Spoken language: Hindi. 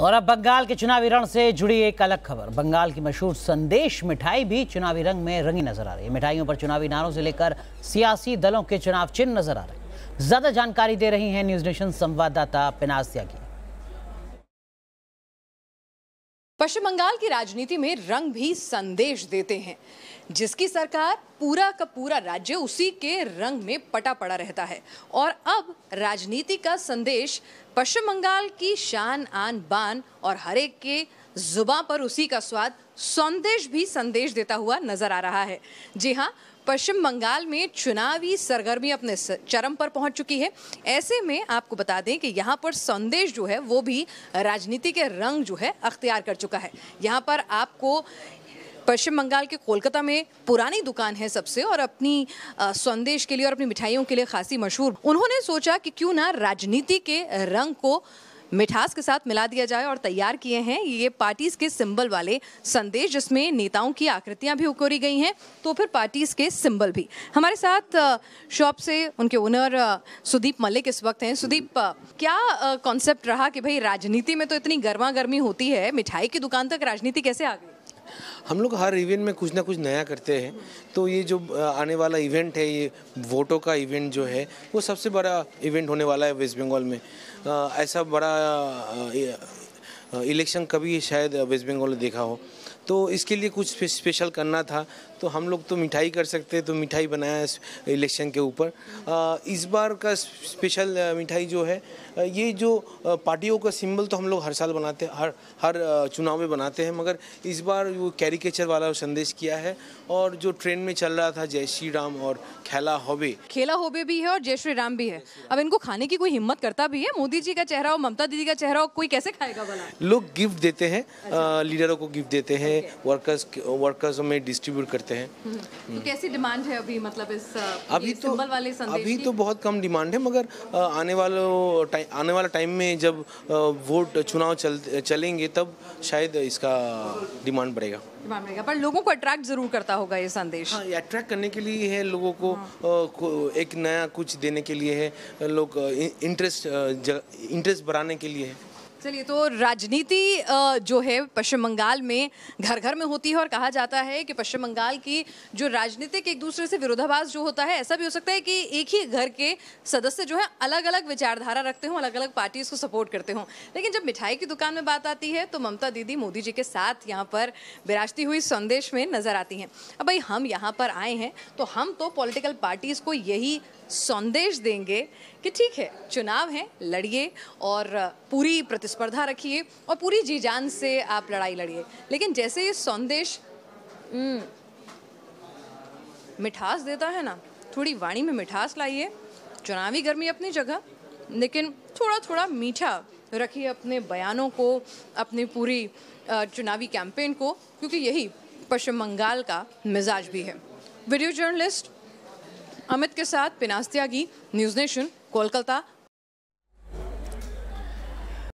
और अब बंगाल के चुनावी रण से जुड़ी एक अलग खबर बंगाल की मशहूर संदेश मिठाई भी चुनावी रंग में रंगी नजर आ रही है मिठाइयों पर चुनावी नारों से लेकर सियासी दलों के चुनाव चिन्ह नजर आ रहे हैं ज्यादा जानकारी दे रही हैं न्यूज नेशन संवाददाता पिनासिया की पश्चिम बंगाल की राजनीति में रंग भी संदेश देते हैं जिसकी सरकार पूरा का पूरा राज्य उसी के रंग में पटा पड़ा रहता है और अब राजनीति का संदेश पश्चिम बंगाल की शान आन बान और हरेक के जुबा पर उसी का स्वाद संदेश भी संदेश देता हुआ नजर आ रहा है जी हाँ पश्चिम बंगाल में चुनावी सरगर्मी अपने चरम पर पहुंच चुकी है ऐसे में आपको बता दें कि यहाँ पर संदेश जो है वो भी राजनीति के रंग जो है अख्तियार कर चुका है यहाँ पर आपको पश्चिम बंगाल के कोलकाता में पुरानी दुकान है सबसे और अपनी संदेश के लिए और अपनी मिठाइयों के लिए खासी मशहूर उन्होंने सोचा कि क्यों ना राजनीति के रंग को मिठास के साथ मिला दिया जाए और तैयार किए हैं ये पार्टीज के सिंबल वाले संदेश जिसमें नेताओं की आकृतियां भी उकोरी गई हैं तो फिर पार्टीज के सिंबल भी हमारे साथ शॉप से उनके ओनर सुदीप मलिक इस वक्त हैं सुदीप क्या कॉन्सेप्ट रहा कि भाई राजनीति में तो इतनी गर्मा गर्मी होती है मिठाई की दुकान तक राजनीति कैसे आ गई हम लोग हर इवेंट में कुछ ना कुछ नया करते हैं तो ये जो आने वाला इवेंट है ये वोटों का इवेंट जो है वो सबसे बड़ा इवेंट होने वाला है वेस्ट बंगाल में ऐसा बड़ा इलेक्शन कभी शायद वेस्ट बंगाल ने देखा हो तो इसके लिए कुछ स्पेशल करना था तो हम लोग तो मिठाई कर सकते तो मिठाई बनाया इलेक्शन के ऊपर इस बार का स्पेशल मिठाई जो है ये जो पार्टियों का सिंबल तो हम लोग हर साल बनाते हैं हर हर चुनाव में बनाते हैं मगर इस बार वो कैरिकेचर वाला संदेश किया है और जो ट्रेन में चल रहा था जय श्री राम और खेला होबे खेला होबे भी है और जय श्री राम भी है अब इनको खाने की कोई हिम्मत करता भी है मोदी जी का चेहरा हो ममता दीदी का चेहरा हो कोई कैसे खाएगा लोग गिफ्ट देते हैं लीडरों को गिफ्ट देते हैं में वर्कर्स वर्कर्स में डिस्ट्रीब्यूट करते हैं हम्म। तो हम्म। कैसी डिमांड है अभी मतलब इस अभी तो वाले अभी तो बहुत कम डिमांड है मगर आने वालों टाइम आने वाला टाइम में जब वोट चुनाव चल चलेंगे तब शायद इसका डिमांड बढ़ेगा पर लोगों को अट्रैक्ट जरूर करता होगा ये संदेश हाँ अट्रैक्ट करने के लिए है लोगों को, हाँ। एक नया कुछ देने के लिए है लोग इंटरेस्ट इंटरेस्ट बढ़ाने के लिए है चलिए तो राजनीति जो है पश्चिम बंगाल में घर घर में होती है और कहा जाता है कि पश्चिम बंगाल की जो राजनीतिक एक दूसरे से विरोधाभास जो होता है ऐसा भी हो सकता है कि एक ही घर के सदस्य जो है अलग अलग विचारधारा रखते हों अलग अलग पार्टीज को सपोर्ट करते हों लेकिन जब मिठाई की दुकान में बात आती है तो ममता दीदी मोदी जी के साथ यहाँ पर विराजती हुई संदेश में नजर आती हैं अब भाई हम यहाँ पर आए हैं तो हम तो पॉलिटिकल पार्टीज को यही संदेश देंगे कि ठीक है चुनाव है लड़िए और पूरी प्रति प्रतिस्पर्धा रखिए और पूरी जी जान से आप लड़ाई लड़िए लेकिन जैसे ये संदेश हम्म, मिठास देता है ना थोड़ी वाणी में मिठास लाइए चुनावी गर्मी अपनी जगह लेकिन थोड़ा थोड़ा मीठा रखिए अपने बयानों को अपनी पूरी चुनावी कैंपेन को क्योंकि यही पश्चिम बंगाल का मिजाज भी है वीडियो जर्नलिस्ट अमित के साथ पिनास्तिया की न्यूज़ नेशन कोलकाता